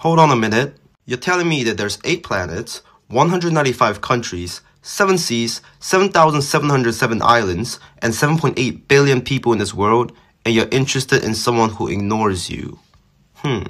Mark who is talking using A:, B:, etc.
A: Hold on a minute. You're telling me that there's 8 planets, 195 countries, 7 seas, 7,707 islands, and 7.8 billion people in this world, and you're interested in someone who ignores you.
B: Hmm.